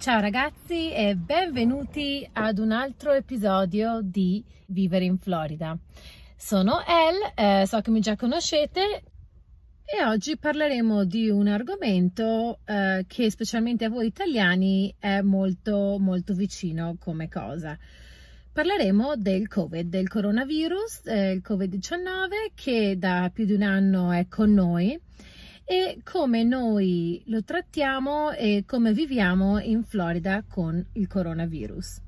Ciao ragazzi e benvenuti ad un altro episodio di Vivere in Florida. Sono Elle, eh, so che mi già conoscete e oggi parleremo di un argomento eh, che specialmente a voi italiani è molto molto vicino come cosa. Parleremo del Covid, del coronavirus, eh, il Covid-19 che da più di un anno è con noi e come noi lo trattiamo e come viviamo in Florida con il coronavirus.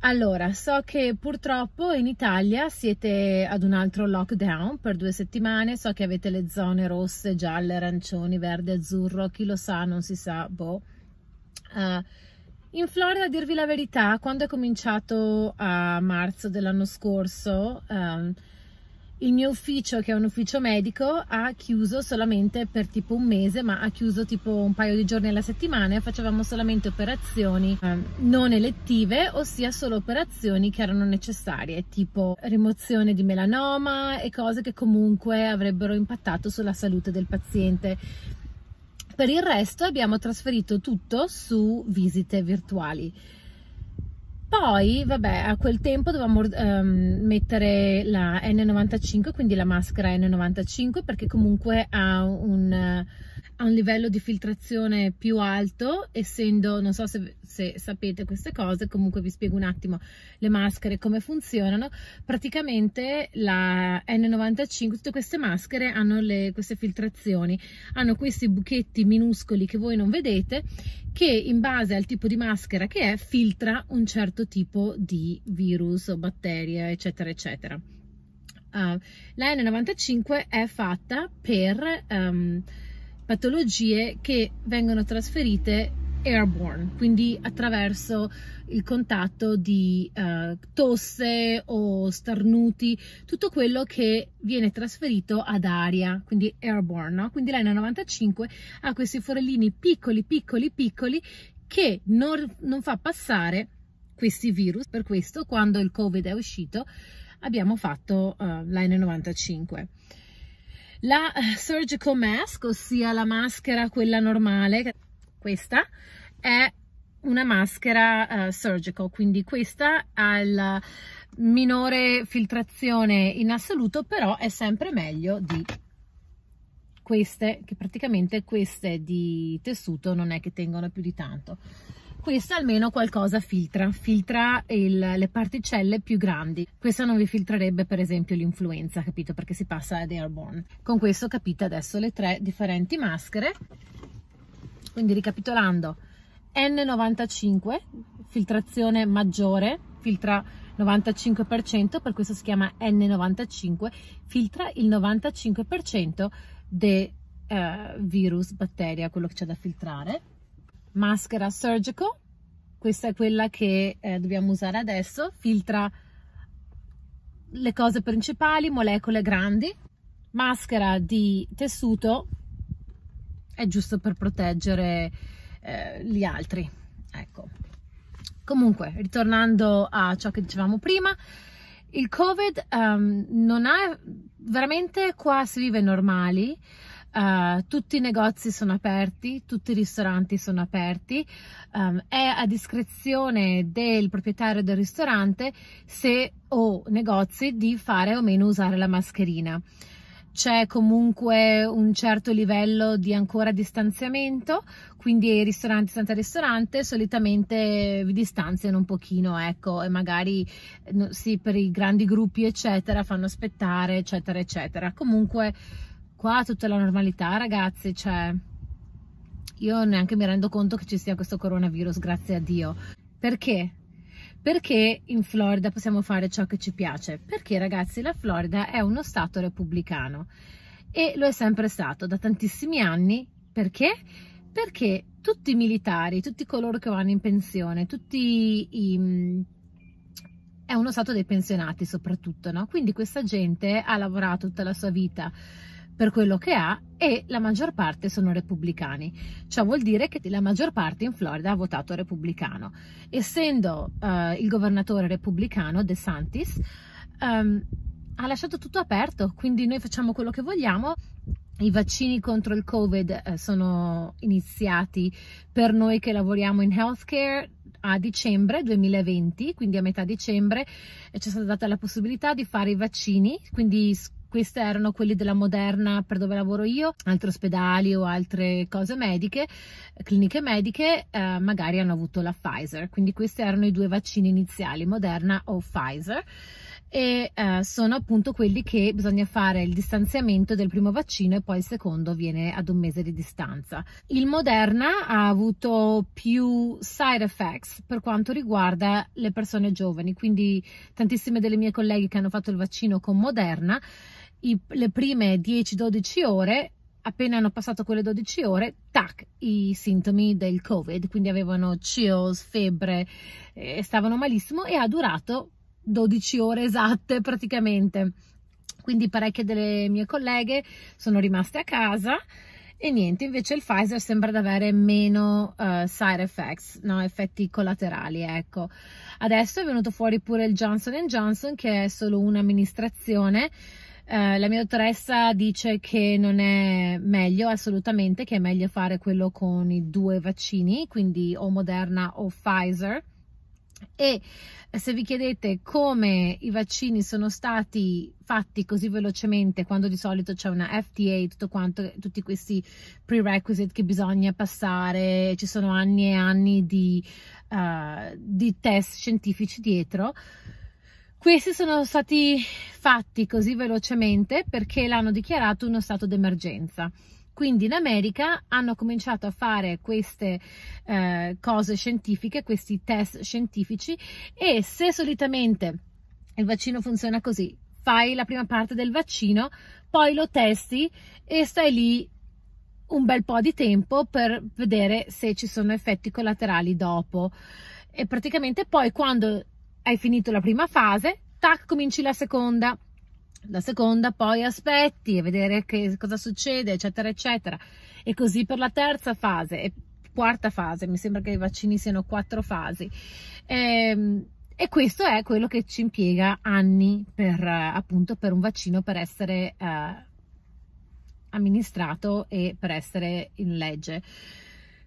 Allora, so che purtroppo in Italia siete ad un altro lockdown per due settimane, so che avete le zone rosse, gialle, arancioni, verde, azzurro, chi lo sa, non si sa, boh. Uh, in Florida, a dirvi la verità, quando è cominciato a marzo dell'anno scorso, um, il mio ufficio che è un ufficio medico ha chiuso solamente per tipo un mese ma ha chiuso tipo un paio di giorni alla settimana e facevamo solamente operazioni eh, non elettive ossia solo operazioni che erano necessarie tipo rimozione di melanoma e cose che comunque avrebbero impattato sulla salute del paziente per il resto abbiamo trasferito tutto su visite virtuali poi, vabbè, a quel tempo dovevamo um, mettere la N95, quindi la maschera N95, perché comunque ha un ha un livello di filtrazione più alto, essendo, non so se, se, sapete queste cose, comunque vi spiego un attimo le maschere come funzionano, praticamente la N95, tutte queste maschere hanno le, queste filtrazioni, hanno questi buchetti minuscoli che voi non vedete, che in base al tipo di maschera che è filtra un certo tipo di virus o batteria, eccetera, eccetera. Uh, la N95 è fatta per... Um, patologie che vengono trasferite airborne, quindi attraverso il contatto di uh, tosse o starnuti, tutto quello che viene trasferito ad aria, quindi airborne. No? Quindi l'N95 ha questi forellini piccoli, piccoli, piccoli che non, non fa passare questi virus. Per questo, quando il Covid è uscito, abbiamo fatto uh, eh, l'N95 la eh, surgical mask, ossia la maschera quella normale, questa è una maschera uh, surgical, quindi questa ha la minore filtrazione in assoluto, però è sempre meglio di queste, che praticamente queste di tessuto non è che tengono più di tanto questa almeno qualcosa filtra, filtra il, le particelle più grandi. Questa non vi filtrerebbe per esempio l'influenza, capito? Perché si passa ad airborne. Con questo capite adesso le tre differenti maschere. Quindi ricapitolando, N95, filtrazione maggiore, filtra 95%, per questo si chiama N95, filtra il 95% del eh, virus, batteria, quello che c'è da filtrare maschera Surgical, questa è quella che eh, dobbiamo usare adesso, filtra le cose principali, molecole grandi, maschera di tessuto è giusto per proteggere eh, gli altri, ecco. Comunque, ritornando a ciò che dicevamo prima, il covid um, non ha veramente qua si vive normali Uh, tutti i negozi sono aperti, tutti i ristoranti sono aperti, um, è a discrezione del proprietario del ristorante se o negozi di fare o meno usare la mascherina. C'è comunque un certo livello di ancora distanziamento, quindi i ristoranti senza ristorante solitamente vi distanziano un pochino, ecco, e magari eh, sì, per i grandi gruppi, eccetera, fanno aspettare, eccetera, eccetera. Comunque qua tutta la normalità ragazzi, cioè io neanche mi rendo conto che ci sia questo coronavirus, grazie a Dio. Perché? Perché in Florida possiamo fare ciò che ci piace? Perché ragazzi la Florida è uno stato repubblicano e lo è sempre stato da tantissimi anni. Perché? Perché tutti i militari, tutti coloro che vanno in pensione, tutti i... Mm, è uno stato dei pensionati soprattutto, no? Quindi questa gente ha lavorato tutta la sua vita per quello che ha e la maggior parte sono repubblicani. Ciò vuol dire che la maggior parte in Florida ha votato repubblicano. Essendo uh, il governatore repubblicano De Santis, um, ha lasciato tutto aperto, quindi noi facciamo quello che vogliamo. I vaccini contro il Covid eh, sono iniziati per noi che lavoriamo in healthcare a dicembre 2020, quindi a metà dicembre ci è stata data la possibilità di fare i vaccini, quindi questi erano quelli della Moderna per dove lavoro io, altri ospedali o altre cose mediche, cliniche mediche, eh, magari hanno avuto la Pfizer, quindi questi erano i due vaccini iniziali, Moderna o Pfizer e eh, sono appunto quelli che bisogna fare il distanziamento del primo vaccino e poi il secondo viene ad un mese di distanza. Il Moderna ha avuto più side effects per quanto riguarda le persone giovani, quindi tantissime delle mie colleghe che hanno fatto il vaccino con Moderna i, le prime 10-12 ore, appena hanno passato quelle 12 ore, tac, i sintomi del Covid, quindi avevano chills, febbre, eh, stavano malissimo e ha durato 12 ore esatte praticamente. Quindi parecchie delle mie colleghe sono rimaste a casa e niente, invece il Pfizer sembra di avere meno uh, side effects, no? effetti collaterali, ecco. Adesso è venuto fuori pure il Johnson Johnson che è solo un'amministrazione eh, la mia dottoressa dice che non è meglio assolutamente, che è meglio fare quello con i due vaccini, quindi o Moderna o Pfizer. E se vi chiedete come i vaccini sono stati fatti così velocemente quando di solito c'è una FDA, tutto quanto, tutti questi prerequisite che bisogna passare, ci sono anni e anni di, uh, di test scientifici dietro, questi sono stati fatti così velocemente perché l'hanno dichiarato uno stato d'emergenza. Quindi in America hanno cominciato a fare queste eh, cose scientifiche, questi test scientifici e se solitamente il vaccino funziona così, fai la prima parte del vaccino, poi lo testi e stai lì un bel po' di tempo per vedere se ci sono effetti collaterali dopo. E praticamente poi quando hai finito la prima fase, tac, cominci la seconda. La seconda poi aspetti e vedere che cosa succede, eccetera, eccetera. E così per la terza fase e quarta fase, mi sembra che i vaccini siano quattro fasi. Ehm, e questo è quello che ci impiega anni per appunto per un vaccino per essere eh, amministrato e per essere in legge.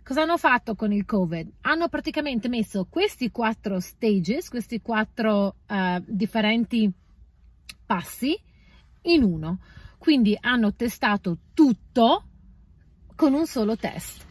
Cosa hanno fatto con il Covid? Hanno praticamente messo questi quattro stages, questi quattro uh, differenti passi in uno. Quindi hanno testato tutto con un solo test.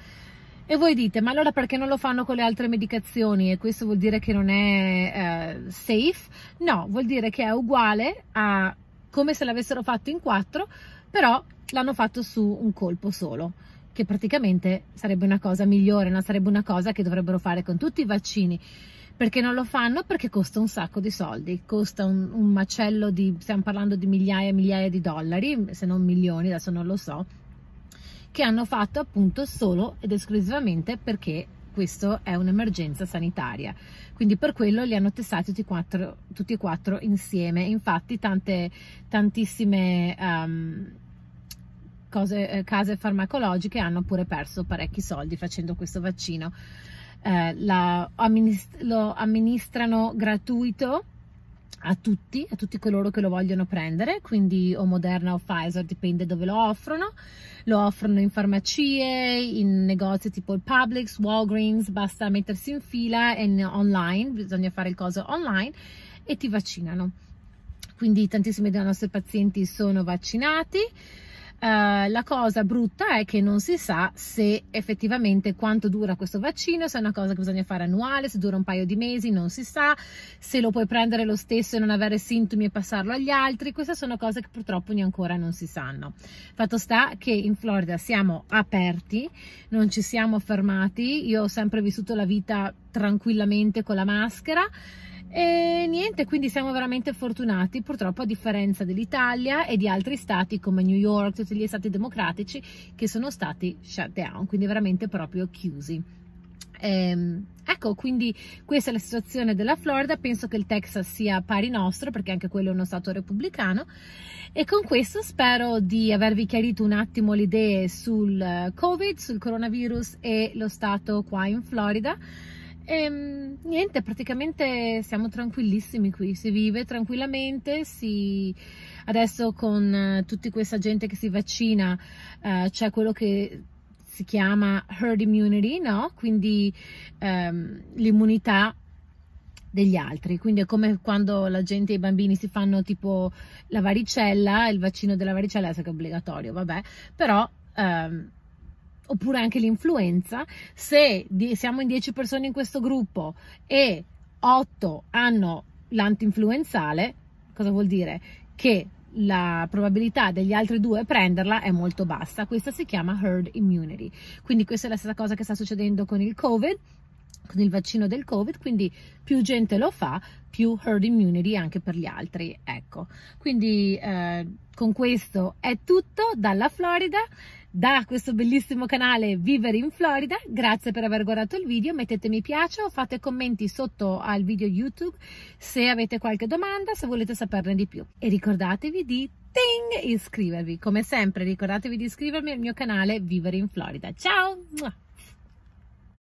E voi dite, ma allora perché non lo fanno con le altre medicazioni? E questo vuol dire che non è uh, safe? No, vuol dire che è uguale a come se l'avessero fatto in quattro, però l'hanno fatto su un colpo solo che praticamente sarebbe una cosa migliore, no? sarebbe una cosa che dovrebbero fare con tutti i vaccini. Perché non lo fanno? Perché costa un sacco di soldi, costa un, un macello di, stiamo parlando di migliaia e migliaia di dollari, se non milioni, adesso non lo so, che hanno fatto appunto solo ed esclusivamente perché questa è un'emergenza sanitaria. Quindi per quello li hanno testati tutti, tutti e quattro, insieme. Infatti tante, tantissime... Um, cose, eh, case farmacologiche hanno pure perso parecchi soldi facendo questo vaccino. Eh, la, amminist lo amministrano gratuito a tutti, a tutti coloro che lo vogliono prendere, quindi o Moderna o Pfizer, dipende dove lo offrono. Lo offrono in farmacie, in negozi tipo il Publix, Walgreens, basta mettersi in fila e online, bisogna fare il coso online e ti vaccinano. Quindi tantissimi dei nostri pazienti sono vaccinati. Eh, la cosa brutta è che non si sa se effettivamente quanto dura questo vaccino, se è una cosa che bisogna fare annuale, se dura un paio di mesi, non si sa, se lo puoi prendere lo stesso e non avere sintomi e passarlo agli altri, queste sono cose che purtroppo ancora non si sanno. Fatto sta che in Florida siamo aperti, non ci siamo fermati, io ho sempre vissuto la vita tranquillamente con la maschera e niente, quindi siamo veramente fortunati, purtroppo a differenza dell'Italia e di altri stati come New York, tutti gli stati democratici che sono stati shut down, quindi veramente proprio chiusi. Ehm, ecco, quindi questa è la situazione della Florida, penso che il Texas sia pari nostro perché anche quello è uno stato repubblicano e con questo spero di avervi chiarito un attimo le idee sul eh, Covid, sul coronavirus e lo stato qua in Florida. E ehm, niente, praticamente siamo tranquillissimi qui, si vive tranquillamente, si... adesso con eh, tutta questa gente che si vaccina eh, c'è quello che si chiama herd immunity, no? quindi ehm, l'immunità degli altri, quindi è come quando la gente e i bambini si fanno tipo la varicella, il vaccino della varicella è obbligatorio, vabbè, però ehm, oppure anche l'influenza, se siamo in 10 persone in questo gruppo e 8 hanno l'antinfluenzale, cosa vuol dire? Che la probabilità degli altri due prenderla è molto bassa. Questa si chiama herd immunity. Quindi questa è la stessa cosa che sta succedendo con il Covid, con il vaccino del Covid, quindi più gente lo fa, più herd immunity anche per gli altri. Ecco. Quindi eh, con questo è tutto dalla Florida da questo bellissimo canale Vivere in Florida. Grazie per aver guardato il video, mettete mi piace o fate commenti sotto al video YouTube se avete qualche domanda, se volete saperne di più. E ricordatevi di ting, iscrivervi. Come sempre ricordatevi di iscrivervi al mio canale Vivere in Florida. Ciao!